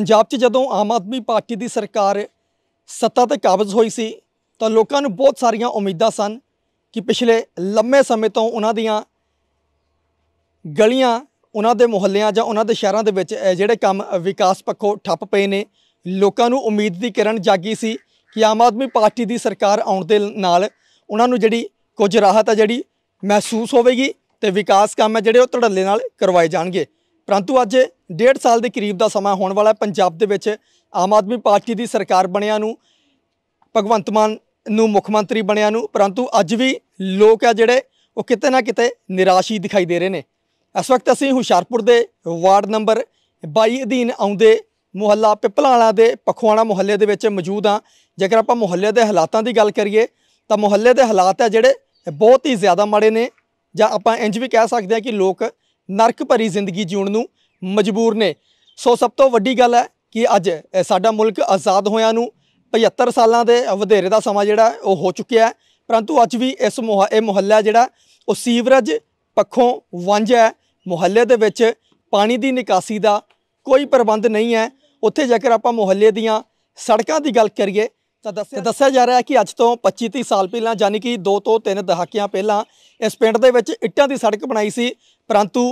ਪੰਜਾਬ 'ਚ ਜਦੋਂ ਆਮ ਆਦਮੀ ਪਾਰਟੀ ਦੀ ਸਰਕਾਰ ਸੱਤਾ ਤੇ ਕਾਬਜ਼ ਹੋਈ ਸੀ ਤਾਂ ਲੋਕਾਂ ਨੂੰ ਬਹੁਤ ਸਾਰੀਆਂ ਉਮੀਦਾਂ ਸਨ ਕਿ ਪਿਛਲੇ ਲੰਮੇ ਸਮੇਂ ਤੋਂ ਉਹਨਾਂ ਦੀਆਂ ਗਲੀਆਂ ਉਹਨਾਂ ਦੇ ਮੁਹੱਲਿਆਂ ਜਾਂ ਉਹਨਾਂ ਦੇ ਸ਼ਹਿਰਾਂ ਦੇ ਵਿੱਚ ਜਿਹੜੇ ਕੰਮ ਵਿਕਾਸ ਪੱਖੋਂ ਠੱਪ ਪਏ ਨੇ ਲੋਕਾਂ ਨੂੰ ਉਮੀਦ ਦੀ ਕਿਰਨ ਜਾਗੀ ਸੀ ਕਿ ਆਮ ਆਦਮੀ ਪਾਰਟੀ ਦੀ ਸਰਕਾਰ ਆਉਣ ਦੇ ਨਾਲ ਉਹਨਾਂ ਨੂੰ ਜਿਹੜੀ ਕੁਝ ਰਾਹਤ ਹੈ ਜਿਹੜੀ ਮਹਿਸੂਸ ਹੋਵੇਗੀ ਤੇ ਵਿਕਾਸ ਕੰਮ ਹੈ ਜਿਹੜੇ ਉਹ ਧੜੱਲੇ ਨਾਲ ਕਰਵਾਏ ਜਾਣਗੇ ਪਰੰਤੂ ਅੱਜ ਡੇਢ ਸਾਲ ਦੇ ਕਰੀਬ ਦਾ ਸਮਾਂ ਹੋਣ ਵਾਲਾ ਪੰਜਾਬ ਦੇ ਵਿੱਚ ਆਮ ਆਦਮੀ ਪਾਰਟੀ ਦੀ ਸਰਕਾਰ ਬਣਿਆ ਨੂੰ ਭਗਵੰਤ ਮਾਨ ਨੂੰ ਮੁੱਖ ਮੰਤਰੀ ਬਣਿਆ ਨੂੰ ਪਰੰਤੂ ਅੱਜ ਵੀ ਲੋਕ ਆ ਜਿਹੜੇ ਉਹ ਕਿਤੇ ਨਾ ਕਿਤੇ ਨਿਰਾਸ਼ੀ ਦਿਖਾਈ ਦੇ ਰਹੇ ਨੇ ਇਸ ਵਕਤ ਅਸੀਂ ਹੁਸ਼ਿਆਰਪੁਰ ਦੇ ਵਾਰਡ ਨੰਬਰ 22 ਅਧੀਨ ਆਉਂਦੇ ਮੁਹੱਲਾ ਪਿਪਲਾਣਾ ਦੇ ਪਖਵਾਣਾ ਮੁਹੱਲੇ ਦੇ ਵਿੱਚ ਮੌਜੂਦ ਆ ਜੇਕਰ ਆਪਾਂ ਮੁਹੱਲੇ ਦੇ ਹਾਲਾਤਾਂ ਦੀ ਗੱਲ ਕਰੀਏ ਤਾਂ ਮੁਹੱਲੇ ਦੇ ਹਾਲਾਤ ਆ ਜਿਹੜੇ ਬਹੁਤ ਹੀ ਜ਼ਿਆਦਾ ਮਾੜੇ ਨੇ ਜਾਂ ਆਪਾਂ ਇੰਜ ਵੀ ਕਹਿ ਸਕਦੇ ਆ ਕਿ ਲੋਕ ਨਰਕ ਭਰੀ ਜ਼ਿੰਦਗੀ ਜਿਉਣ ਨੂੰ ਮਜਬੂਰ ਨੇ ਸੋ ਸਭ ਤੋਂ ਵੱਡੀ ਗੱਲ ਹੈ ਕਿ ਅੱਜ ਸਾਡਾ ਮੁਲਕ ਆਜ਼ਾਦ ਹੋਇਆ ਨੂੰ 75 ਸਾਲਾਂ ਦੇ ਵਧੇਰੇ ਦਾ ਸਮਾਂ ਜਿਹੜਾ ਉਹ ਹੋ ਚੁੱਕਿਆ ਹੈ ਪਰੰਤੂ ਅੱਜ ਵੀ ਇਸ ਇਹ ਮੁਹੱਲਾ ਜਿਹੜਾ ਉਹ ਸੀਵਰੇਜ ਪੱਖੋਂ ਵਾਂਝਾ ਹੈ ਮੁਹੱਲੇ ਦੇ ਵਿੱਚ ਪਾਣੀ ਦੀ ਨਿਕਾਸੀ ਦਾ ਕੋਈ ਪ੍ਰਬੰਧ ਨਹੀਂ ਹੈ ਉੱਥੇ ਜੇਕਰ ਆਪਾਂ ਮੁਹੱਲੇ ਦੀਆਂ ਸੜਕਾਂ ਦੀ ਗੱਲ ਕਰੀਏ ਤਾਂ ਦੱਸਿਆ ਜਾ ਰਿਹਾ ਹੈ ਕਿ ਅੱਜ ਤੋਂ 25-30 ਸਾਲ ਪਹਿਲਾਂ ਯਾਨੀ ਕਿ 2 ਤੋਂ 3 ਦਹਾਕਿਆਂ ਪਹਿਲਾਂ ਇਸ ਪਿੰਡ ਦੇ ਵਿੱਚ ਇੱਟਾਂ ਦੀ ਸੜਕ ਬਣਾਈ ਸੀ ਪਰੰਤੂ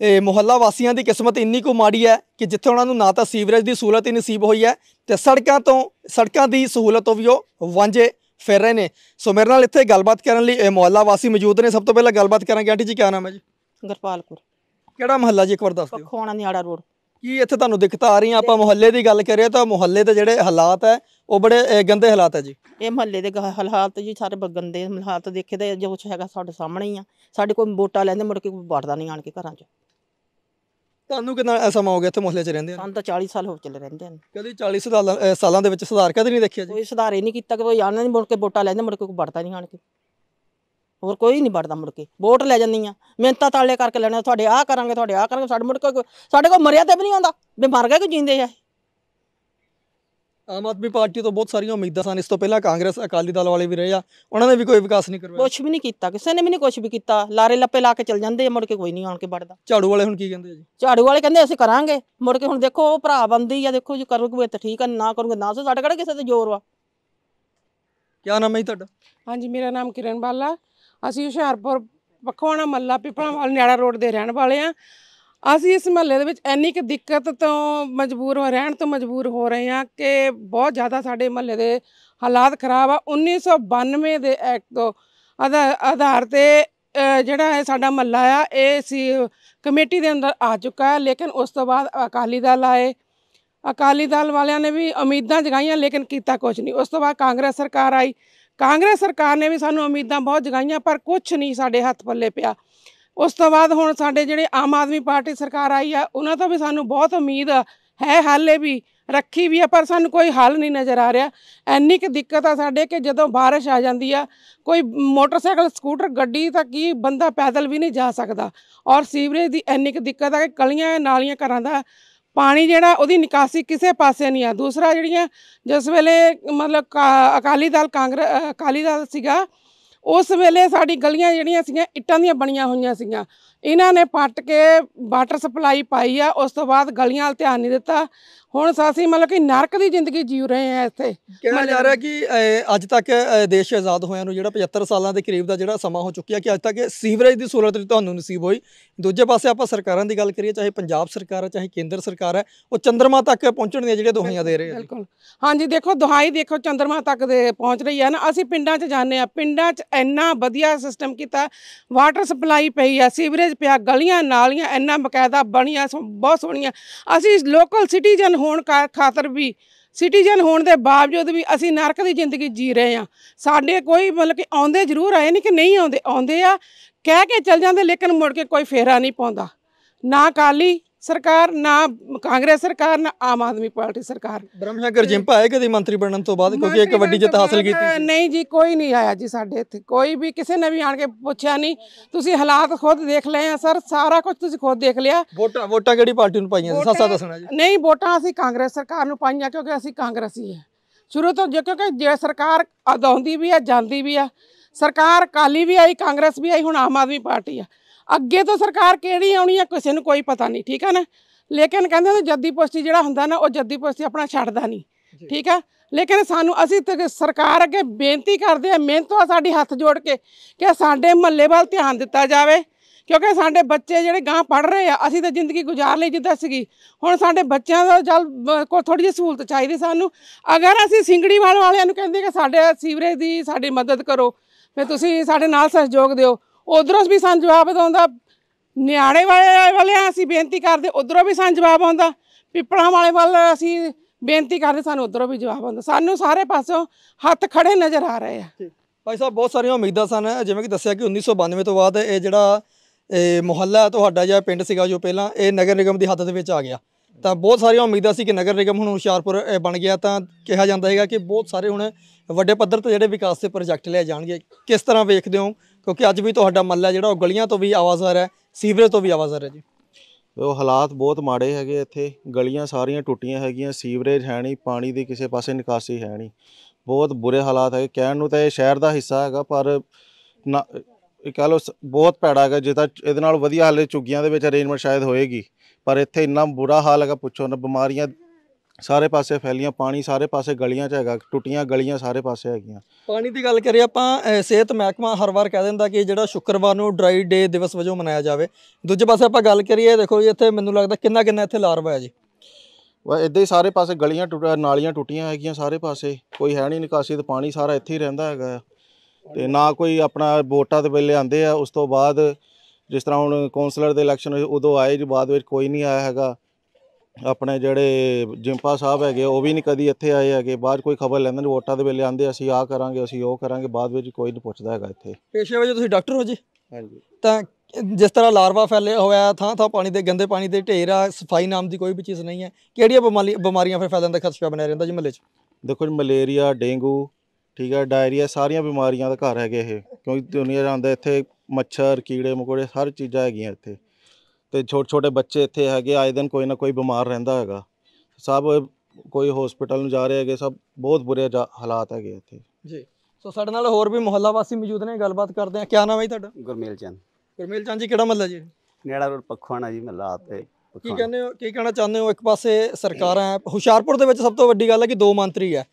ਇਹ ਮੁਹੱਲਾ ਵਾਸੀਆਂ ਦੀ ਕਿਸਮਤ ਇੰਨੀ ਕੁ ਮਾੜੀ ਹੈ ਕਿ ਜਿੱਥੇ ਉਹਨਾਂ ਨੂੰ ਨਾ ਤਾਂ ਸੀਵਰੇਜ ਦੀ ਸਹੂਲਤ ਹੀ ਨਸੀਬ ਹੋਈ ਹੈ ਤੇ ਸੜਕਾਂ ਤੋਂ ਸੜਕਾਂ ਦੀ ਸਹੂਲਤ ਤੋਂ ਵੀ ਉਹ ਵਾਂਝੇ ਫਿਰ ਰਹੇ ਨੇ ਸੋ ਮੇਰੇ ਨਾਲ ਇੱਥੇ ਗੱਲਬਾਤ ਕਰਨ ਲਈ ਇਹ ਮੁਹੱਲਾ ਵਾਸੀ ਮੌਜੂਦ ਨੇ ਸਭ ਤੋਂ ਪਹਿਲਾਂ ਗੱਲਬਾਤ ਕਰਾਂਗੇ ਆਂਟੀ ਜੀ ਕੀ ਨਾਮ ਹੈ ਜੀ ਗਰਪਾਲਪੁਰ ਕਿਹੜਾ ਮੁਹੱਲਾ ਜੀ ਇੱਕ ਵਾਰ ਦੱਸ ਦਿਓ ਖੋਣਾ ਨਿਆੜਾ ਰੋਡ ਕੀ ਇੱਥੇ ਤੁਹਾਨੂੰ ਦਿੱਕਤ ਆ ਰਹੀ ਆ ਆਪਾਂ ਮੁਹੱਲੇ ਦੀ ਗੱਲ ਕਰੀਏ ਤਾਂ ਮੁਹੱਲੇ ਦੇ ਜਿਹੜੇ ਹਾਲਾਤ ਹੈ ਉਹ ਬੜੇ ਗੰਦੇ ਹਾਲਾਤ ਹੈ ਜੀ ਇਹ ਮੁਹੱਲੇ ਦੇ ਹਾਲਾਤ ਜੀ ਸਾਰੇ ਗੰਦੇ ਹਾਲਾਤ ਦੇਖੇ ਤੇ ਜੋ ਕੁਛ ਹੈਗਾ ਸਾਡੇ ਸਾਹਮਣੇ ਹੀ ਆ ਸਾਡੇ ਕੋਈ ਵੋਟਾਂ ਲੈਂਦੇ ਮੁੜ ਕੇ ਕੋਈ ਵੜਦਾ ਨਹੀਂ ਆਣ ਕੇ ਘਰਾਂ 'ਚ ਤੁਹਾਨੂੰ ਕਿੰਨਾ ਸਮਾਂ ਹੋ ਗਿਆ ਇੱਥੇ ਮੋਹਲੇ 'ਚ ਰਹਿੰਦੇ ਆ ਸਾਨੂੰ ਤਾਂ 40 ਸਾਲ ਹੋ ਚੱਲੇ ਰਹਿੰਦੇ ਹਨ ਕਦੀ 40 ਸਾਲਾਂ- ਸਾਲਾਂ ਦੇ ਵਿੱਚ ਸੁਧਾਰ ਕਦੇ ਨਹੀਂ ਦੇਖਿਆ ਜੀ ਕੋਈ ਹੀ ਨਹੀਂ ਕੀਤਾ ਕਿ ਕੋਈ ਆਣਾ ਨਹੀਂ ਮੁੜ ਕੇ ਵੋਟਾਂ ਲੈਂਦੇ ਮੁੜ ਕੇ ਕੋਈ ਵੜਦਾ ਨਹੀਂ ਹਣ ਕੇ ਹੋਰ ਕੋਈ ਨਹੀਂ ਵੜਦਾ ਮੁੜ ਕੇ ਵੋਟ ਲੈ ਜਾਂਦੀਆਂ ਮਿਹਨਤਾਂ ਤਾਲੇ ਕਰਕੇ ਲੈਣਾ ਤੁਹਾਡੇ ਆਹ ਕਰਾਂਗੇ ਤੁਹਾਡੇ ਆਹ ਕਰਾਂਗੇ ਸਾਡੇ ਮੁੜ ਕੇ ਸਾਡੇ ਕੋਲ ਮਰਿਆ ਤੇ ਵੀ ਨਹੀਂ ਆਉਂਦਾ ਵੀ ਮਰ ਗਏ ਕਿ ਜਿੰਦੇ ਆ ਆਮ ਆਦਮੀ ਪਾਰਟੀ ਤੋਂ ਬਹੁਤ ਸਾਰੀਆਂ ਉਮੀਦਾਂ ਸਨ ਇਸ ਤੋਂ ਪਹਿਲਾਂ ਕਾਂਗਰਸ ਅਕਾਲੀ ਦਲ ਵਾਲੇ ਵੀ ਰਹੇ ਆ ਉਹਨਾਂ ਨੇ ਵੀ ਕੋਈ ਵਿਕਾਸ ਨਹੀਂ ਕਰਵਾਇਆ ਕੁਝ ਵੀ ਨਹੀਂ ਕੀਤਾ ਕਿਸੇ ਨੇ ਵੀ ਨਹੀਂ ਕੁਝ ਵੀ ਕੀਤਾ ਲਾਰੇ ਲੱਪੇ ਲਾ ਕੇ ਚਲ ਜਾਂਦੇ ਆ ਮੁੜ ਕੇ ਕੋਈ ਨਹੀਂ ਆਣ ਕੇ ਵੜਦਾ ਝਾੜੂ ਵਾਲੇ ਹੁਣ ਕੀ ਕਹਿੰਦੇ ਆ ਜੀ ਝਾੜੂ ਵਾਲੇ ਕਹਿੰਦੇ ਅਸੀਂ ਕਰਾਂਗੇ ਮੁੜ ਕੇ ਹੁਣ ਦੇਖੋ ਉਹ ਭਰਾ ਬੰਦੀ ਆ ਦੇਖੋ ਜੇ ਕਰੂਗੇ ਤਾਂ ਠੀਕ ਆ ਨਾ ਕਰੂਗੇ ਨਾ ਸਾਡੇ ਕੜੇ ਕਿਸੇ ਤੇ ਜ਼ੋਰ ਆ ਕੀ ਨਾਮ ਹੈ ਤੁਹਾਡਾ ਹਾਂਜੀ ਮੇਰਾ ਨਾਮ ਕਿਰਨ ਬਾਲਾ ਅਸੀਂ ਹੁਸ਼ਿਆਰਪੁਰ ਪਖਵਾਣਾ ਮੱਲਾ ਵਾਲ ਨਿਆੜਾ ਰੋਡ ਦੇ ਰਹਿਣ ਵਾਲੇ ਆ ਅਸੀਂ ਇਸ ਮਹੱਲੇ ਦੇ ਵਿੱਚ ਇੰਨੀ ਕਿ ਦਿੱਕਤ ਤੋਂ ਮਜਬੂਰ ਹੋ ਰਹਿਣ ਤੋਂ ਮਜਬੂਰ ਹੋ ਰਹੇ ਹਾਂ ਕਿ ਬਹੁਤ ਜ਼ਿਆਦਾ ਸਾਡੇ ਮਹੱਲੇ ਦੇ ਹਾਲਾਤ ਖਰਾਬ ਆ 1992 ਦੇ ਐਕਟ ਤੋਂ ਆਧਾਰ ਤੇ ਜਿਹੜਾ ਹੈ ਸਾਡਾ ਮਹੱਲਾ ਆ ਇਹ ਸੀ ਕਮੇਟੀ ਦੇ ਅੰਦਰ ਆ ਚੁੱਕਾ ਹੈ ਲੇਕਿਨ ਉਸ ਤੋਂ ਬਾਅਦ ਅਕਾਲੀ ਦਲ ਆਏ ਅਕਾਲੀ ਦਲ ਵਾਲਿਆਂ ਨੇ ਵੀ ਉਮੀਦਾਂ ਜਗਾਈਆਂ ਲੇਕਿਨ ਕੀਤਾ ਕੁਝ ਨਹੀਂ ਉਸ ਤੋਂ ਬਾਅਦ ਕਾਂਗਰਸ ਸਰਕਾਰ ਆਈ ਕਾਂਗਰਸ ਸਰਕਾਰ ਨੇ ਵੀ ਸਾਨੂੰ ਉਮੀਦਾਂ ਬਹੁਤ ਜਗਾਈਆਂ ਪਰ ਕੁਝ ਨਹੀਂ ਸਾਡੇ ਹੱਥ ਪੱਲੇ ਪਿਆ ਉਸ ਤੋਂ ਬਾਅਦ ਹੁਣ ਸਾਡੇ ਜਿਹੜੇ ਆਮ ਆਦਮੀ ਪਾਰਟੀ ਸਰਕਾਰ ਆਈ ਆ ਉਹਨਾਂ ਤੋਂ ਵੀ ਸਾਨੂੰ ਬਹੁਤ ਉਮੀਦ ਹੈ ਹਾਲੇ ਵੀ ਰੱਖੀ ਵੀ ਆ ਪਰ ਸਾਨੂੰ ਕੋਈ ਹੱਲ ਨਹੀਂ ਨਜ਼ਰ ਆ ਰਿਹਾ ਐਨੀ ਕਿ ਦਿੱਕਤ ਆ ਸਾਡੇ ਕਿ ਜਦੋਂ بارش ਆ ਜਾਂਦੀ ਆ ਕੋਈ ਮੋਟਰਸਾਈਕਲ ਸਕੂਟਰ ਗੱਡੀ ਤਾਂ ਕੀ ਬੰਦਾ ਪੈਦਲ ਵੀ ਨਹੀਂ ਜਾ ਸਕਦਾ ਔਰ ਸੀਵਰੇਜ ਦੀ ਐਨੀ ਕਿ ਦਿੱਕਤ ਆ ਕਿ ਕਲੀਆਂ ਨਾਲੀਆਂ ਘਰਾਂ ਦਾ ਪਾਣੀ ਜਿਹੜਾ ਉਹਦੀ ਨਿਕਾਸੀ ਕਿਸੇ ਪਾਸੇ ਨਹੀਂ ਆ ਦੂਸਰਾ ਜਿਹੜੀਆਂ ਜਿਸ ਵੇਲੇ ਮਤਲਬ ਅਕਾਲੀ ਦਲ ਕਾਂਗਰਸ ਅਕਾਲੀ ਦਲ ਸੀਗਾ ਉਸ ਵੇਲੇ ਸਾਡੀ ਗਲੀਆਂ ਜਿਹੜੀਆਂ ਸੀਗੀਆਂ ਇੱਟਾਂ ਦੀਆਂ ਬਣੀਆਂ ਹੋਈਆਂ ਸੀਗੀਆਂ ਇਹਨਾਂ ਨੇ ਪੱਟ ਕੇ ਵਾਟਰ ਸਪਲਾਈ ਪਾਈ ਆ ਉਸ ਤੋਂ ਬਾਅਦ ਗਲੀਆਂ ਤੇ ਧਿਆਨ ਨਹੀਂ ਦਿੱਤਾ ਹੁਣ ਸਾਸੀ ਮਤਲਬ ਕਿ ਨਰਕ ਦੀ ਜ਼ਿੰਦਗੀ ਜੀਉ ਰਹੇ ਆ ਇੱਥੇ ਕਿਹਾ ਜਾ ਰਿਹਾ ਕਿ ਅੱਜ ਤੱਕ ਦੇਸ਼ ਆਜ਼ਾਦ ਹੋਇਆ ਨੂੰ ਜਿਹੜਾ 75 ਸਾਲਾਂ ਦੇ ਕਰੀਬ ਦਾ ਜਿਹੜਾ ਸਮਾਂ ਹੋ ਚੁੱਕਿਆ ਕਿ ਅੱਜ ਤੱਕ ਸੀਵਰੇਜ ਦੀ ਸਹੂਲਤ ਤੁਹਾਨੂੰ ਨਸੀਬ ਹੋਈ ਦੂਜੇ ਪਾਸੇ ਆਪਾਂ ਸਰਕਾਰਾਂ ਦੀ ਗੱਲ ਕਰੀਏ ਚਾਹੇ ਪੰਜਾਬ ਸਰਕਾਰ ਹੈ ਚਾਹੇ ਕੇਂਦਰ ਸਰਕਾਰ ਹੈ ਉਹ ਚੰਦਰਮਾ ਤੱਕ ਪਹੁੰਚਣ ਦੀਆਂ ਜਿਹੜੀਆਂ ਦੁਹਾਈਆਂ ਦੇ ਰਹੇ ਆ ਬਿਲਕੁਲ ਹਾਂਜੀ ਦੇਖੋ ਦੁਹਾਈ ਦੇਖੋ ਚੰਦਰਮਾ ਤੱਕ ਦੇ ਪਹੁੰਚ ਰਹੀ ਹੈ ਨਾ ਅਸੀਂ ਪਿੰਡਾਂ 'ਚ ਜਾਂਦੇ ਆ ਪਿੰਡਾਂ 'ਚ ਇੰਨਾ ਵਧੀਆ ਸਿਸਟਮ ਕੀਤਾ ਵਾਟਰ ਸਪਲਾਈ ਪਈ ਆ ਸੀਵਰੇਜ ਪਿਆ ਗਲੀਆਂ ਨਾਲੀਆਂ ਇੰਨਾ ਬਕਾਇਦਾ ਬਣੀਆਂ ਸੋ- ਬਹੁਤ ਸੋਹਣੀਆਂ ਅਸੀਂ ਲੋਕਲ ਸਿਟੀਜ਼ਨ ਹੋਣ ਕਾ- ਖਾਤਰ ਵੀ ਸਿਟੀਜ਼ਨ ਹੋਣ ਦੇ ਬਾਵਜੂਦ ਵੀ ਅਸੀਂ ਨਰਕ ਦੀ ਜ਼ਿੰਦਗੀ ਜੀ ਰਹੇ ਆ ਸਾਡੇ ਕੋਈ ਮਤਲਬ ਕਿ ਆਉਂਦੇ ਜ਼ਰੂਰ ਆਏ ਨਹੀਂ ਕਿ ਨਹੀਂ ਆਉਂਦੇ ਆਉਂਦੇ ਆ ਕਹਿ ਕੇ ਚਲ ਜਾਂਦੇ ਲੇਕਿਨ ਮੁੜ ਕੇ ਕੋਈ ਫੇਰਾ ਨਹੀਂ ਪਾਉਂਦਾ ਨਾ ਕਾਲੀ ਸਰਕਾਰ ਨਾ ਕਾਂਗਰਸ ਸਰਕਾਰ ਨਾ ਆਮ ਆਦਮੀ ਪਾਰਟੀ ਸਰਕਾਰ ਬ੍ਰਹਮਸ਼ੰਕਰ ਜਿੰਪਾ ਆਏ ਕਦੇ ਮੰਤਰੀ ਬਣਨ ਤੋਂ ਬਾਅਦ ਕਿਉਂਕਿ ਇੱਕ ਵੱਡੀ ਜਿੱਤ ਹਾਸਲ ਕੀਤੀ ਨਹੀਂ ਜੀ ਕੋਈ ਨਹੀਂ ਆਇਆ ਜੀ ਸਾਡੇ ਇੱਥੇ ਕੋਈ ਵੀ ਕਿਸੇ ਨੇ ਵੀ ਆਣ ਕੇ ਪੁੱਛਿਆ ਨਹੀਂ ਤੁਸੀਂ ਹਾਲਾਤ ਖੁਦ ਦੇਖ ਲਏ ਆ ਸਰ ਸਾਰਾ ਕੁਝ ਤੁਸੀਂ ਖੁਦ ਦੇਖ ਲਿਆ ਵੋਟਾਂ ਵੋਟਾਂ ਕਿਹੜੀ ਪਾਰਟੀ ਨੂੰ ਪਾਈਆਂ ਸੱਸਾ ਦੱਸਣਾ ਜੀ ਨਹੀਂ ਵੋਟਾਂ ਅਸੀਂ ਕਾਂਗਰਸ ਸਰਕਾਰ ਨੂੰ ਪਾਈਆਂ ਕਿਉਂਕਿ ਅਸੀਂ ਕਾਂਗਰਸੀ ਆ ਸ਼ੁਰੂ ਤੋਂ ਜੇ ਕਿਉਂਕਿ ਜੇ ਸਰਕਾਰ ਆਉਂਦੀ ਵੀ ਆ ਜਾਂਦੀ ਵੀ ਆ ਸਰਕਾਰ ਕਾਲੀ ਵੀ ਆਈ ਕਾਂਗਰਸ ਵੀ ਆਈ ਹੁਣ ਆਮ ਆਦਮੀ ਪਾਰਟੀ ਆ ਅੱਗੇ ਤੋਂ ਸਰਕਾਰ ਕਿਹੜੀ ਆਉਣੀ ਆ ਕਿਸੇ ਨੂੰ ਕੋਈ ਪਤਾ ਨਹੀਂ ਠੀਕ ਆ ਨਾ ਲੇਕਿਨ ਕਹਿੰਦੇ ਨੇ ਜੱਦੀ ਪੁਸ਼ਤੀ ਜਿਹੜਾ ਹੁੰਦਾ ਨਾ ਉਹ ਜੱਦੀ ਪੁਸ਼ਤੀ ਆਪਣਾ ਛੱਡਦਾ ਨਹੀਂ ਠੀਕ ਆ ਲੇਕਿਨ ਸਾਨੂੰ ਅਸੀਂ ਸਰਕਾਰ ਅੱਗੇ ਬੇਨਤੀ ਕਰਦੇ ਆ ਮਿਹਨਤੋਂ ਸਾਡੀ ਹੱਥ ਜੋੜ ਕੇ ਕਿ ਸਾਡੇ ਮਹੱਲੇ ਵੱਲ ਧਿਆਨ ਦਿੱਤਾ ਜਾਵੇ ਕਿਉਂਕਿ ਸਾਡੇ ਬੱਚੇ ਜਿਹੜੇ ਗਾਂ ਪੜ ਰਹੇ ਆ ਅਸੀਂ ਤਾਂ ਜ਼ਿੰਦਗੀ ਗੁਜ਼ਾਰ ਲਈ ਜਿੱਦਾਂ ਸੀਗੀ ਹੁਣ ਸਾਡੇ ਬੱਚਿਆਂ ਦਾ ਜਲ ਕੋ ਥੋੜੀ ਜਿਹੀ ਸਹੂਲਤ ਚਾਹੀਦੀ ਸਾਨੂੰ ਅਗਰ ਅਸੀਂ ਸਿੰਗੜੀਵਾਲ ਵਾਲਿਆਂ ਨੂੰ ਕਹਿੰਦੇ ਕਿ ਸਾਡੇ ਸੀਵਰੇਜ ਦੀ ਸਾਡੀ ਮਦਦ ਕਰੋ ਫਿਰ ਤੁਸੀਂ ਸਾਡੇ ਨਾਲ ਸਹਿਯੋਗ ਦਿਓ ਉਧਰੋਂ ਵੀ ਸਾਨੂੰ ਜਵਾਬ ਆਉਂਦਾ ਨਿਆਣੇ ਵਾਲੇ ਵਾਲਿਆਂ ਅਸੀਂ ਬੇਨਤੀ ਕਰਦੇ ਉਧਰੋਂ ਵੀ ਸਾਨੂੰ ਜਵਾਬ ਆਉਂਦਾ ਪਿੱਪਲਾਂ ਵਾਲੇ ਵੱਲ ਅਸੀਂ ਬੇਨਤੀ ਕਰਦੇ ਸਾਨੂੰ ਉਧਰੋਂ ਵੀ ਜਵਾਬ ਆਉਂਦਾ ਸਾਨੂੰ ਸਾਰੇ ਪਾਸੋਂ ਹੱਥ ਖੜੇ ਨਜ਼ਰ ਆ ਰਹੇ ਆ ਭਾਈ ਸਾਹਿਬ ਬਹੁਤ ਸਾਰੀਆਂ ਉਮੀਦਾਂ ਸਨ ਜਿਵੇਂ ਕਿ ਦੱਸਿਆ ਕਿ 1992 ਤੋਂ ਬਾਅਦ ਇਹ ਜਿਹੜਾ ਇਹ ਮੁਹੱਲਾ ਤੁਹਾਡਾ ਜਾਂ ਪਿੰਡ ਸੀਗਾ ਜੋ ਪਹਿਲਾਂ ਇਹ ਨਗਰ ਨਿਗਮ ਦੀ ਹੱਦ ਦੇ ਵਿੱਚ ਆ ਗਿਆ ਤਾਂ ਬਹੁਤ ਸਾਰੀਆਂ ਉਮੀਦਾਂ ਸੀ ਕਿ ਨਗਰ ਨਿਗਮ ਹੁਣ ਹੁਸ਼ਿਆਰਪੁਰ ਬਣ ਗਿਆ ਤਾਂ ਕਿਹਾ ਜਾਂਦਾ ਹੈਗਾ ਕਿ ਬਹੁਤ ਸਾਰੇ ਹੁਣ ਵੱਡੇ ਪੱਧਰ ਤੇ ਜਿਹੜੇ ਵਿਕਾਸ ਦੇ ਪ੍ਰੋਜੈਕਟ ਲਿਆ ਜਾਣਗੇ ਕਿਸ ਤਰ੍ਹਾਂ ਵੇਖਦੇ ਹੋ ਕਿਉਂਕਿ ਅੱਜ ਵੀ ਤੁਹਾਡਾ ਮੱਲਾ ਜਿਹੜਾ ਉਹ ਗਲੀਆਂ ਤੋਂ ਵੀ ਆਵਾਜ਼ਾਰ ਹੈ ਸੀਵਰੇਜ ਤੋਂ ਵੀ ਆ ਰਹੀ ਜੀ ਉਹ ਹਾਲਾਤ ਬਹੁਤ ਮਾੜੇ ਹੈਗੇ ਇੱਥੇ ਗਲੀਆਂ ਸਾਰੀਆਂ ਟੁੱਟੀਆਂ ਹੈਗੀਆਂ ਸੀਵਰੇਜ ਹੈ ਨਹੀਂ ਪਾਣੀ ਦੀ ਕਿਸੇ ਪਾਸੇ ਨਿਕਾਸੀ ਹੈ ਨਹੀਂ ਬਹੁਤ ਬੁਰੇ ਹਾਲਾਤ ਹੈ ਕਹਿਣ ਨੂੰ ਤਾਂ ਇਹ ਸ਼ਹਿਰ ਦਾ ਹਿੱਸਾ ਹੈਗਾ ਪਰ ਇਹ ਕਹ ਲੋ ਬਹੁਤ ਪੈੜਾ ਹੈਗਾ ਜੇ ਤਾਂ ਇਹਦੇ ਨਾਲ ਵਧੀਆ ਹਾਲੇ ਚੁੱਗੀਆਂ ਦੇ ਵਿੱਚ ਅਰੇਂਜਮੈਂਟ ਸ਼ਾਇਦ ਹੋਏਗੀ ਪਰ ਇੱਥੇ ਇੰਨਾ ਬੁਰਾ ਹਾਲ ਹੈਗਾ ਪੁੱਛੋ ਨਾ ਬਿਮਾਰੀਆਂ ਸਾਰੇ ਪਾਸੇ ਫੈਲੀਆਂ ਪਾਣੀ ਸਾਰੇ ਪਾਸੇ ਗਲੀਆਂ 'ਚ ਹੈਗਾ ਟੁੱਟੀਆਂ ਗਲੀਆਂ ਸਾਰੇ ਪਾਸੇ ਹੈਗੀਆਂ ਪਾਣੀ ਦੀ ਗੱਲ ਕਰੀਏ ਆਪਾਂ ਸਿਹਤ ਮਹਿਕਮਾ ਹਰ ਵਾਰ ਕਹਿ ਦਿੰਦਾ ਕਿ ਜਿਹੜਾ ਸ਼ੁੱਕਰਵਾਰ ਨੂੰ ਡਰਾਈ ਡੇ ਦਿਵਸ ਵਜੋਂ ਮਨਾਇਆ ਜਾਵੇ ਦੂਜੇ ਪਾਸੇ ਆਪਾਂ ਗੱਲ ਕਰੀਏ ਦੇਖੋ ਜੀ ਇੱਥੇ ਮੈਨੂੰ ਲੱਗਦਾ ਕਿੰਨਾ ਕਿੰਨਾ ਇੱਥੇ ਲਾਰਵਾ ਹੈ ਜੀ ਵਾ ਇਦਾਂ ਹੀ ਸਾਰੇ ਪਾਸੇ ਗਲੀਆਂ ਟੁੱਟੀਆਂ ਨਾਲੀਆਂ ਟੁੱਟੀਆਂ ਹੈਗੀਆਂ ਸਾਰੇ ਪਾਸੇ ਕੋਈ ਹੈ ਨਹੀਂ ਨਿਕਾਸੀ ਤੇ ਪਾਣੀ ਸਾਰਾ ਇੱਥੇ ਹੀ ਰਹਿੰਦਾ ਹੈਗਾ ਤੇ ਨਾ ਕੋਈ ਆਪਣਾ ਵੋਟਾਂ ਦੇ ਵੇਲੇ ਆਂਦੇ ਆ ਉਸ ਤੋਂ ਬਾਅਦ ਜਿਸ ਤਰ੍ਹਾਂ ਹੁਣ ਕੌਂਸਲਰ ਦੇ ਇਲੈਕਸ਼ਨ ਉਦੋਂ ਆਏ ਜੀ ਬਾਅਦ ਵਿੱਚ ਕੋਈ ਨਹੀਂ ਆਇਆ ਹੈਗਾ ਆਪਣੇ ਜਿਹੜੇ ਜਿੰਪਾ ਸਾਹਿਬ ਹੈਗੇ ਉਹ ਵੀ ਨਹੀਂ ਕਦੀ ਇੱਥੇ ਆਏ ਹੈਗੇ ਬਾਅਦ ਕੋਈ ਖਬਰ ਲੈਂਦੇ ਨੇ ਵੋਟਾਂ ਦੇ ਵੇਲੇ ਆਂਦੇ ਅਸੀਂ ਆ ਕਰਾਂਗੇ ਅਸੀਂ ਉਹ ਕਰਾਂਗੇ ਬਾਅਦ ਵਿੱਚ ਕੋਈ ਨਹੀਂ ਪੁੱਛਦਾ ਹੈਗਾ ਇੱਥੇ ਪੇਸ਼ੇ ਵਜੋਂ ਤੁਸੀਂ ਡਾਕਟਰ ਹੋ ਜੀ ਹਾਂਜੀ ਤਾਂ ਜਿਸ ਤਰ੍ਹਾਂ ਲਾਰਵਾ ਫੈਲੇ ਹੋਇਆ ਥਾਂ ਥਾਂ ਪਾਣੀ ਦੇ ਗੰਦੇ ਪਾਣੀ ਦੇ ਢੇਰ ਆ ਸਫਾਈ ਨਾਮ ਦੀ ਕੋਈ ਵੀ ਚੀਜ਼ ਨਹੀਂ ਹੈ ਕਿਹੜੀਆਂ ਬਿਮਾਰੀਆਂ ਫਿਰ ਫੈਲਣ ਦਾ ਖਤਰਾ ਬਣਿਆ ਰਹਿੰਦਾ ਜੀ ਮਹੱਲੇ 'ਚ ਦੇਖੋ ਜੀ ਮਲੇਰੀਆ ਡੇਂਗੂ ਠੀਕ ਹੈ ਡਾਇਰੀਆ ਸਾਰੀਆਂ ਬਿਮਾਰੀਆਂ ਦਾ ਘਰ ਹੈਗੇ ਇਹ ਕਿਉਂਕਿ ਦੁਨੀਆ ਜਾਂਦਾ ਇੱਥੇ ਮੱਛਰ ਕੀੜੇ ਮਕੌੜੇ ਹਰ ਚੀਜ਼ਾਂ ਹੈਗੀਆਂ ਇੱਥੇ ਤੇ ਛੋਟੇ ਛੋਟੇ ਬੱਚੇ ਇੱਥੇ ਹੈਗੇ ਆਏ ਦਿਨ ਕੋਈ ਨਾ ਕੋਈ ਬਿਮਾਰ ਰਹਿੰਦਾ ਹੈਗਾ ਸਭ ਕੋਈ ਹਸਪੀਟਲ ਨੂੰ ਜਾ ਰਹੇ ਹੈਗੇ ਸਭ ਬਹੁਤ ਬੁਰੇ ਹਾਲਾਤ ਹੈਗੇ ਇੱਥੇ ਜੀ ਸੋ ਸਾਡੇ ਨਾਲ ਹੋਰ ਵੀ ਮੁਹੱਲਾ ਵਾਸੀ ਮੌਜੂਦ ਨੇ ਗੱਲਬਾਤ ਕਰਦੇ ਆ ਕੀ ਨਾਮ ਹੈ ਜੀ ਤੁਹਾਡਾ ਗੁਰਮੇਲ ਚੰਦ ਗੁਰਮੇਲ ਚੰਦ ਜੀ ਕਿਹੜਾ ਮੁਹੱਲਾ ਜੀ ਨੇੜਾ ਰੋਡ ਪਖਵਾਣਾ ਜੀ ਮੁਹੱਲਾ ਆਪੇ ਕੀ ਕਹਿੰਦੇ ਹੋ ਕੀ ਕਹਿਣਾ ਚਾਹੁੰਦੇ ਹੋ ਇੱਕ ਪਾਸੇ ਸਰਕਾਰਾਂ ਹੈ ਹੁਸ਼ਿਆਰਪੁਰ ਦੇ ਵਿੱਚ ਸਭ ਤੋਂ ਵੱਡੀ ਗੱਲ ਹੈ ਕਿ ਦੋ ਮੰਤਰੀ ਹੈ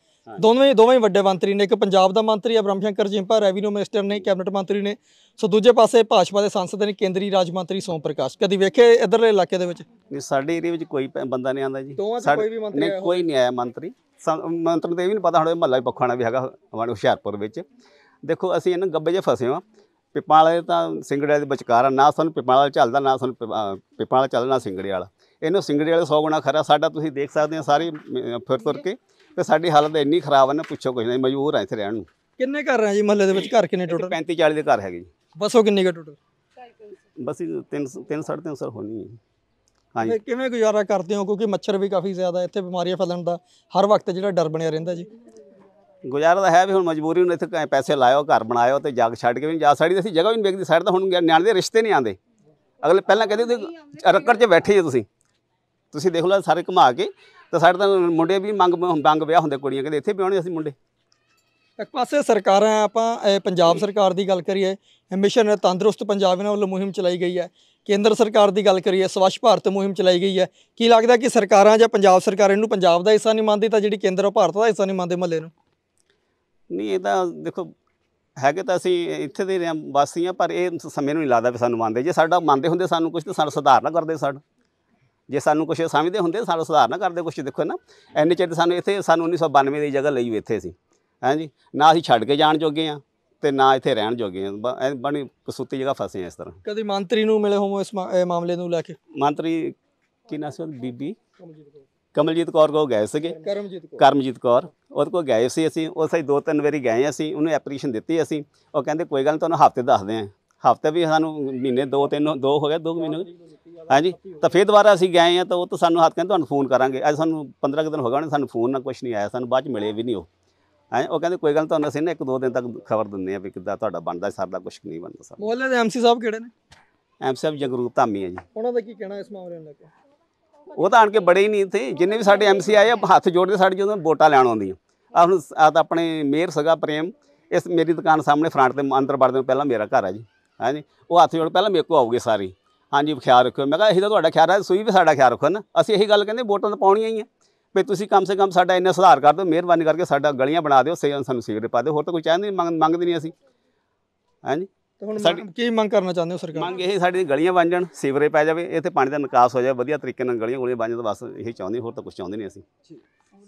ਦੋਵੇਂ ਦੋਵੇਂ ਵੱਡੇ ਮੰਤਰੀ ਨੇ ਇੱਕ ਪੰਜਾਬ ਦਾ ਮੰਤਰੀ ਆ ਬ੍ਰਹਮ ਸ਼ੰਕਰ ਜਿੰਪਾ ਰੈਵਨਿਊ ਮਿਨਿਸਟਰ ਨੇ ਕੈਬਨਿਟ ਮੰਤਰੀ ਨੇ ਸੋ ਦੂਜੇ ਪਾਸੇ ਭਾਜਪਾ ਦੇ ਸੰਸਦ ਨੇ ਕੇਂਦਰੀ ਰਾਜ ਮੰਤਰੀ ਸੋਮ ਪ੍ਰਕਾਸ਼ ਕਦੀ ਵੇਖੇ ਇਧਰਲੇ ਇਲਾਕੇ ਦੇ ਵਿੱਚ ਨਹੀਂ ਸਾਡੇ ਏਰੀਆ ਵਿੱਚ ਕੋਈ ਬੰਦਾ ਨਹੀਂ ਆਂਦਾ ਜੀ ਸਾਡੇ ਕੋਈ ਵੀ ਮੰਤਰੀ ਨਹੀਂ ਕੋਈ ਨਹੀਂ ਆਇਆ ਮੰਤਰੀ ਮੰਤਰੀ ਦੇ ਵੀ ਨਹੀਂ ਪਤਾ ਹੁਣ ਮਹੱਲਾ ਵੀ ਪੱਖਾਣਾ ਵੀ ਹੈਗਾ ਹਮਾਰੇ ਹੁਸ਼ਿਆਰਪੁਰ ਵਿੱਚ ਦੇਖੋ ਅਸੀਂ ਇਹਨਾਂ ਗੱਬੇ 'ਚ ਫਸੇ ਹਾਂ ਪਿਪਾਲੇ ਤਾਂ ਸਿੰਗੜੇ ਦੇ ਵਿਚਕਾਰ ਨਾ ਸਾਨੂੰ ਪਿਪਾਲਾ ਚੱਲਦਾ ਨਾ ਸਾਨੂੰ ਪਿਪਾਲਾ ਚੱਲਦਾ ਨਾ ਸਿੰਗੜੇ ਵਾਲਾ ਇਹਨੂੰ ਸਿੰਗੜੇ ਵਾਲੇ 100 ਗੁਣਾ ਖਰਾ ਸਾਡਾ ਤੁਸੀਂ ਦੇਖ ਸਕਦੇ ਹੋ ਸਾਰੇ ਫਿਰ ਤੁਰ ਕੇ ਤੇ ਸਾਡੀ ਹਾਲਤ ਇੰਨੀ ਖਰਾਬ ਹੈ ਨਾ ਪੁੱਛੋ ਕੁਝ ਨਹੀਂ ਮਜਬੂਰ ਆ ਇੱਥੇ ਰਹਿਣ ਨੂੰ ਕਿੰਨੇ ਘਰ ਆ ਜੀ ਮਹੱਲੇ ਦੇ ਵਿੱਚ ਘਰ ਕਿੰਨੇ ਟੁੱਟੇ 35 40 ਦੇ ਘਰ ਹੈਗੇ ਜੀ ਬਸੋ ਕਿੰਨੇ ਕੁ ਟੋਟਲ ਬਸ 3 3 3.5 ਸਰ ਹੋਣੀ ਹੈ ਜੀ ਕਿਵੇਂ ਗੁਜ਼ਾਰਾ ਕਰਦੇ ਹੋ ਕਿਉਂਕਿ ਮੱਛਰ ਵੀ ਕਾਫੀ ਜ਼ਿਆਦਾ ਇੱਥੇ ਬਿਮਾਰੀਆਂ ਫੈਲਣ ਦਾ ਹਰ ਵਕਤ ਜਿਹੜਾ ਡਰ ਬਣਿਆ ਰਹਿੰਦਾ ਜੀ ਗੁਜ਼ਾਰਾ ਤਾਂ ਹੈ ਵੀ ਹੁਣ ਮਜਬੂਰੀ ਹੁਣ ਇੱਥੇ ਪੈਸੇ ਲਾਇਓ ਘਰ ਬਣਾਇਓ ਤੇ ਜੱਗ ਛੱਡ ਕੇ ਵੀ ਜਾ ਸਕਦੀ ਅਸੀਂ ਜਗ੍ਹਾ ਵੀ ਨਹੀਂ ਵੇਖਦੀ ਸਾਡੇ ਤਾਂ ਹੁਣ ਨਿਆਣੇ ਦੇ ਰਿਸ਼ਤੇ ਨਹੀਂ ਆਂਦੇ ਅਗਲੇ ਪਹਿਲਾਂ ਕਹਿੰਦੇ ਰੱਕੜ 'ਚ ਬੈਠੇ ਜੇ ਤੁਸੀਂ ਤੁਸੀਂ ਦੇਖ ਲਓ ਸਾਰੇ ਘੁਮਾ ਕੇ ਤਾਂ ਸਾਡੇ ਤਾਂ ਮੁੰਡੇ ਵੀ ਮੰਗ ਮੰਗ ਵਿਆਹ ਹੁੰਦੇ ਕੁੜੀਆਂ ਕਹਿੰਦੇ ਇੱਥੇ ਵਿਆਹਣੇ ਅਸੀਂ ਮੁੰਡੇ ਇੱਕ ਪਾਸੇ ਸਰਕਾਰਾਂ ਆਪਾਂ ਪੰਜਾਬ ਸਰਕਾਰ ਦੀ ਗੱਲ ਕਰੀਏ ਮਿਸ਼ਨ ਤੰਦਰੁਸਤ ਪੰਜਾਬ ਇਹਨਾਂ ਵੱਲੋਂ ਮੁਹਿੰਮ ਚਲਾਈ ਗਈ ਹੈ ਕੇਂਦਰ ਸਰਕਾਰ ਦੀ ਗੱਲ ਕਰੀਏ ਸਵੱਛ ਭਾਰਤ ਮੁਹਿੰਮ ਚਲਾਈ ਗਈ ਹੈ ਕੀ ਲੱਗਦਾ ਕਿ ਸਰਕਾਰਾਂ ਜਾਂ ਪੰਜਾਬ ਸਰਕਾਰ ਇਹਨੂੰ ਪੰਜਾਬ ਦਾ ਹਿੱਸਾ ਨਹੀਂ ਮੰਨਦੀ ਤਾਂ ਜਿਹੜੀ ਕੇਂਦਰ ਭਾਰਤ ਦਾ ਹਿੱਸਾ ਨਹੀਂ ਮੰਨਦੇ ਮੱਲੇ ਨੂੰ ਨਹੀਂ ਇਹ ਤਾਂ ਦੇਖੋ ਹੈਗੇ ਤਾਂ ਅਸੀਂ ਇੱਥੇ ਦੇ ਵਾਸੀ ਆ ਪਰ ਇਹ ਸਮੇਂ ਨੂੰ ਨਹੀਂ ਲੱਗਦਾ ਵੀ ਸਾਨੂੰ ਮੰਨਦੇ ਜੇ ਸਾਡਾ ਮੰਨਦੇ ਹੁੰਦੇ ਸਾਨੂੰ ਕੁਝ ਤਾਂ ਸਾਨੂੰ ਸੁਧਾਰ ਨਾ ਕਰਦੇ ਸਾਡਾ ਜੇ ਸਾਨੂੰ ਕੁਝ ਸਮਝਦੇ ਹੁੰਦੇ ਸਾਨੂੰ ਸੁਧਾਰ ਨਾ ਕਰਦੇ ਕੁਝ ਦੇਖੋ ਨਾ ਐਨੇ ਚਿਰ ਸਾਨੂੰ ਇੱਥੇ ਸਾਨੂੰ 1992 ਦੀ ਜਗ੍ਹਾ ਲਈ ਇੱਥੇ ਸੀ ਹਾਂਜੀ ਨਾ ਅਸੀਂ ਛੱਡ ਕੇ ਜਾਣ ਜੋਗੇ ਆ ਤੇ ਨਾ ਇੱਥੇ ਰਹਿਣ ਜੋਗੇ ਆ ਬਣੀ ਕਸੂਤੀ ਜਗ੍ਹਾ ਫਸੇ ਆ ਇਸ ਤਰ੍ਹਾਂ ਕਦੀ ਮੰਤਰੀ ਨੂੰ ਮਿਲੇ ਹੋਵੋ ਇਸ ਮਾਮਲੇ ਨੂੰ ਲੈ ਕੇ ਮੰਤਰੀ ਕੀ ਨਾਮ ਸੀ ਬੀਬੀ ਕਮਲਜੀਤ ਕੌਰ ਕੋ ਗਏ ਸੀਗੇ ਕਰਮਜੀਤ ਕੌਰ ਕਰਮਜੀਤ ਕੌਰ ਉਹਦੇ ਕੋ ਗਏ ਸੀ ਅਸੀਂ ਉਹ ਦੋ ਤਿੰਨ ਵਾਰੀ ਗਏ ਅਸੀਂ ਉਹਨੂੰ ਐਪਰੀਸ਼ਨ ਦਿੱਤੀ ਅਸੀਂ ਉਹ ਕਹਿੰਦੇ ਕੋਈ ਗੱਲ ਤੁਹਾਨੂੰ ਹਫਤੇ ਦੱਸਦੇ ਆ ਹਫਤੇ ਵੀ ਸਾਨੂੰ ਮਹੀਨੇ ਦੋ ਤਿੰਨ ਦੋ ਹੋ ਗਿਆ ਦੋ ਮਹੀਨੇ ਹਾਂਜੀ ਤਾਂ ਫਿਰ ਦੁਬਾਰਾ ਅਸੀਂ ਗਏ ਆ ਤਾਂ ਉਹ ਤਾਂ ਸਾਨੂੰ ਹੱਥ ਕਹਿੰਦੇ ਤੁਹਾਨੂੰ ਫੋਨ ਕਰਾਂਗੇ ਅੱਜ ਸਾਨੂੰ 15 ਕਿ ਦਿਨ ਹੋ ਗਏ ਸਾਨੂੰ ਫੋਨ ਨਾ ਕੁਝ ਨਹੀਂ ਆਇਆ ਸਾਨੂੰ ਬਾਅਦ ਚ ਮਿਲੇ ਵੀ ਨਹੀਂ ਉਹ ਹਾਂ ਉਹ ਕਹਿੰਦੇ ਕੋਈ ਗੱਲ ਨੀ, ਤੁਹਾਨੂੰ ਅਸੀਂ ਨਾ ਇੱਕ ਦੋ ਦਿਨ ਤੱਕ ਖਬਰ ਦਿੰਦੇ ਆ ਵੀ ਕਿੱਦਾਂ ਤੁਹਾਡਾ ਬਣਦਾ ਸਰਦਾ ਕੁਝ ਨਹੀਂ ਬਣਦਾ ਸਰ ਬੋਲਦੇ ਦੇ ਐਮਸੀ ਸਾਹਿਬ ਕਿਹੜੇ ਨੇ ਐਮ ਸਾਹਿਬ ਜਗਰੂਪ ਧਾਮੀ ਆ ਜੀ ਉਹਨਾਂ ਦਾ ਕੀ ਕਹਿਣਾ ਇਸ ਮਾਮਲੇ ਨੂੰ ਲੈ ਕੇ ਉਹ ਤਾਂ ਆਣ ਕੇ ਬੜੇ ਹੀ ਨਹੀਂ ਇੱਥੇ ਜਿੰਨੇ ਵੀ ਸਾਡੇ ਐਮਸੀ ਆਏ ਆ ਹੱਥ ਜੋੜਦੇ ਸਾਡੇ ਜਦੋਂ ਵੋਟਾਂ ਲੈਣ ਆਉਂਦੀਆਂ ਆ ਹੁਣ ਆ ਤਾਂ ਆਪਣੇ ਮੇਅਰ ਸਗਾ ਪ੍ਰੇਮ ਇਸ ਮੇਰੀ ਦੁਕਾਨ ਸਾਹਮਣੇ ਫਰੰਟ ਤੇ ਅੰਦਰ ਵੜਦੇ ਪਹਿਲਾਂ ਮੇਰਾ ਘਰ ਆ ਜੀ ਹਾਂਜੀ ਉਹ ਹੱਥ ਜੋੜ ਪਹਿਲਾਂ ਮੇਕੋ ਆਉਗੇ ਸਾਰੇ ਹਾਂਜੀ ਖਿਆਲ ਰੱਖਿਓ ਮੈਂ ਕਿਹਾ ਇਹੀ ਤਾਂ ਤੁਹਾਡਾ ਖਿਆਲ ਹੈ ਸੂਈ ਵੀ ਸਾਡਾ ਖਿਆਲ ਰੱਖੋ ਨਾ ਅਸੀਂ ਇਹੀ ਗੱਲ ਕਹਿੰਦੇ ਵੋਟਾਂ ਤਾਂ ਪਾਉਣੀਆਂ ਹੀ ਆ ਵੀ ਤੁਸੀਂ ਕਮ ਸੇ ਕਮ ਸਾਡਾ ਇੰਨਾ ਸੁਧਾਰ ਕਰ ਦਿਓ ਮਿਹਰਬਾਨੀ ਕਰਕੇ ਸਾਡਾ ਗਲੀਆਂ ਬਣਾ ਦਿਓ ਸੇ ਸਾਨੂੰ ਸੀਟ ਪਾ ਦਿਓ ਹੋਰ ਤਾਂ ਕੋਈ ਚਾਹੁੰਦੇ ਨਹੀਂ ਮੰਗਦੇ ਨਹੀਂ ਅਸੀਂ ਹਾਂਜੀ ਤੇ ਹੁਣ ਕੀ ਮੰਗ ਕਰਨਾ ਚਾਹੁੰਦੇ ਹੋ ਸਰਕਾਰ ਮੰਗ ਇਹ ਸਾਡੀ ਗਲੀਆਂ ਬਣ ਜਾਣ ਸੀਵਰੇ ਪੈ ਜਾਵੇ ਇੱਥੇ ਪਾਣੀ ਦਾ ਨਿਕਾਸ ਹੋ ਜਾਵੇ ਵਧੀਆ ਤਰੀਕੇ ਨਾਲ ਗਲੀਆਂ ਗੋਲੀਆਂ ਬਣ ਜਾਣ ਬਸ ਇਹੀ ਚਾਹੁੰਦੇ ਹੋਰ ਤਾਂ ਕੁਝ ਚਾਹੁੰਦੇ ਨਹੀਂ ਅਸੀਂ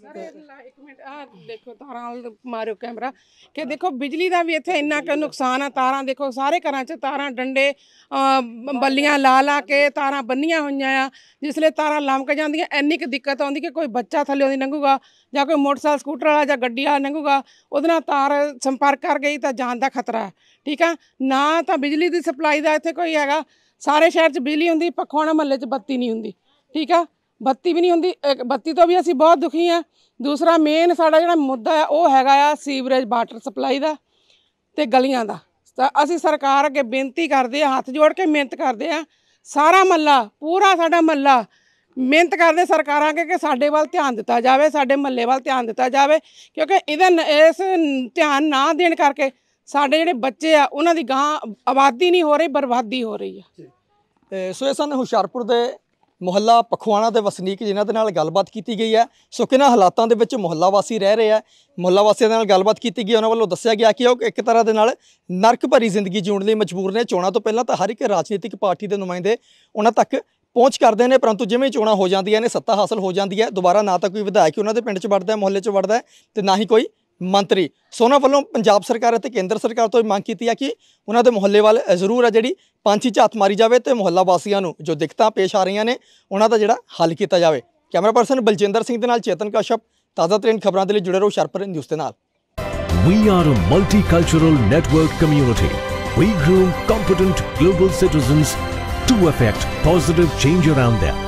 ਸਰ ਇੱਕ ਮਿੰਟ ਆ ਦੇਖੋ ਤਾਰਾਂ ਵਾਲ ਮਾਰਿਓ ਕੈਮਰਾ ਕਿ ਦੇਖੋ ਬਿਜਲੀ ਦਾ ਵੀ ਇੱਥੇ ਇੰਨਾ ਕੁ ਨੁਕਸਾਨ ਆ ਤਾਰਾਂ ਦੇਖੋ ਸਾਰੇ ਘਰਾਂ 'ਚ ਤਾਰਾਂ ਡੰਡੇ ਬੱਲੀਆਂ ਲਾ ਲਾ ਕੇ ਤਾਰਾਂ ਬੰਨੀਆਂ ਹੋਈਆਂ ਆ ਜਿਸਲੇ ਤਾਰਾਂ ਲੰਮਕ ਜਾਂਦੀਆਂ ਐਨੀ ਕ ਦਿੱਕਤ ਆਉਂਦੀ ਕਿ ਕੋਈ ਬੱਚਾ ਥੱਲੇ ਦੀ ਲੰਘੂਗਾ ਜਾਂ ਕੋਈ ਮੋਟਰਸਾਈਕਲ ਸਕੂਟਰ ਵਾਲਾ ਜਾਂ ਗੱਡੀ ਵਾਲਾ ਲੰਘੂਗਾ ਉਹਦੇ ਨਾਲ ਤਾਰ ਸੰਪਰਕ ਕਰ ਗਈ ਤਾਂ ਜਾਨ ਦਾ ਖਤਰਾ ਠੀਕ ਆ ਨਾ ਤਾਂ ਬਿਜਲੀ ਦੀ ਸਪਲਾਈ ਦਾ ਇੱਥੇ ਕੋਈ ਹੈਗਾ ਸਾਰੇ ਸ਼ਹਿਰ 'ਚ ਬਿਜਲੀ ਹੁੰਦੀ ਪਖੋਣਾ ਮਹੱਲੇ 'ਚ ਬੱਤੀ ਨਹੀਂ ਹੁੰਦੀ ਠੀਕ ਆ ਬੱਤੀ ਵੀ ਨਹੀਂ ਹੁੰਦੀ ਬੱਤੀ ਤੋਂ ਵੀ ਅਸੀਂ ਬਹੁਤ ਦੁਖੀ ਆ ਦੂਸਰਾ ਮੇਨ ਸਾਡਾ ਜਿਹੜਾ ਮੁੱਦਾ ਆ ਉਹ ਹੈਗਾ ਆ ਸੀਵਰੇਜ ਵਾਟਰ ਸਪਲਾਈ ਦਾ ਤੇ ਗਲੀਆਂ ਦਾ ਅਸੀਂ ਸਰਕਾਰ ਅੱਗੇ ਬੇਨਤੀ ਕਰਦੇ ਆ ਹੱਥ ਜੋੜ ਕੇ ਮਿਹਨਤ ਕਰਦੇ ਆ ਸਾਰਾ ਮੱਲਾ ਪੂਰਾ ਸਾਡਾ ਮੱਲਾ ਮਿਹਨਤ ਕਰਦੇ ਸਰਕਾਰਾਂ ਅੱਗੇ ਕਿ ਸਾਡੇ ਵੱਲ ਧਿਆਨ ਦਿੱਤਾ ਜਾਵੇ ਸਾਡੇ ਮੱਲੇ ਵੱਲ ਧਿਆਨ ਦਿੱਤਾ ਜਾਵੇ ਕਿਉਂਕਿ ਇਹਦਾ ਇਸ ਧਿਆਨ ਨਾ ਦੇਣ ਕਰਕੇ ਸਾਡੇ ਜਿਹੜੇ ਬੱਚੇ ਆ ਉਹਨਾਂ ਦੀ ਗਾਂ ਆਬਾਦੀ ਨਹੀਂ ਹੋ ਰਹੀ ਬਰਬਾਦੀ ਹੋ ਰਹੀ ਆ ਸੋ ਇਹ ਸਨ ਹੁਸ਼ਿਆਰਪੁਰ ਦੇ ਮੁਹੱਲਾ ਪਖਵਾਣਾ ਦੇ ਵਸਨੀਕ ਜਿਨ੍ਹਾਂ ਦੇ ਨਾਲ ਗੱਲਬਾਤ ਕੀਤੀ ਗਈ ਹੈ ਸੋ ਕਿਹਨਾਂ ਹਾਲਾਤਾਂ ਦੇ ਵਿੱਚ ਮੁਹੱਲਾ ਵਾਸੀ ਰਹਿ ਰਹੇ ਆ ਮੁਹੱਲਾ ਵਾਸੀਆਂ ਦੇ ਨਾਲ ਗੱਲਬਾਤ ਕੀਤੀ ਗਈ ਉਹਨਾਂ ਵੱਲੋਂ ਦੱਸਿਆ ਗਿਆ ਕਿ ਉਹ ਇੱਕ ਤਰ੍ਹਾਂ ਦੇ ਨਾਲ ਨਰਕ ਭਰੀ ਜ਼ਿੰਦਗੀ ਜਿਉਣ ਲਈ ਮਜਬੂਰ ਨੇ ਚੋਣਾਂ ਤੋਂ ਪਹਿਲਾਂ ਤਾਂ ਹਰ ਇੱਕ ਰਾਜਨੀਤਿਕ ਪਾਰਟੀ ਦੇ ਨੁਮਾਇੰਦੇ ਉਹਨਾਂ ਤੱਕ ਪਹੁੰਚ ਕਰਦੇ ਨੇ ਪਰੰਤੂ ਜਿਵੇਂ ਚੋਣਾਂ ਹੋ ਜਾਂਦੀਆਂ ਨੇ ਸੱਤਾ ਹਾਸਲ ਹੋ ਜਾਂਦੀ ਹੈ ਦੁਬਾਰਾ ਨਾ ਤਾਂ ਕੋਈ ਵਿਧਾਇਕ ਉਹਨਾਂ ਦੇ ਪਿੰਡ 'ਚ ਵੜਦਾ ਮੁਹੱਲੇ 'ਚ ਵੜਦਾ ਤੇ ਨਾ ਹੀ ਕੋਈ ਮੰਤਰੀ ਸੋਨਾ ਵੱਲੋਂ ਪੰਜਾਬ ਸਰਕਾਰ ਅਤੇ ਕੇਂਦਰ ਸਰਕਾਰ ਤੋਂ ਇਹ ਮੰਗ ਕੀਤੀ ਹੈ ਕਿ ਉਹਨਾਂ ਦੇ ਮੁਹੱਲੇ ਵੱਲ ਜ਼ਰੂਰ ਆ ਜਿਹੜੀ ਪੰਛੀ ਝਾਤ ਮਾਰੀ ਜਾਵੇ ਤੇ ਮੁਹੱਲਾ ਵਾਸੀਆਂ ਨੂੰ ਜੋ ਦਿੱਕਤਾਂ ਪੇਸ਼ ਆ ਰਹੀਆਂ ਨੇ ਉਹਨਾਂ ਦਾ ਜਿਹੜਾ ਹੱਲ ਕੀਤਾ ਜਾਵੇ ਕੈਮਰਾ ਪਰਸਨ ਬਲਜਿੰਦਰ ਸਿੰਘ ਦੇ ਨਾਲ ਚੇਤਨ ਕਸ਼ਪ ਤਾਜ਼ਾ ਤਰੀਨ ਖਬਰਾਂ ਦੇ ਲਈ ਜੁੜੇ ਰਹੋ ਸ਼ਰਪਰ ਨਿਊਜ਼ ਦੇ ਨਾਲ are a multicultural network community we groom competent global citizens to affect positive change around them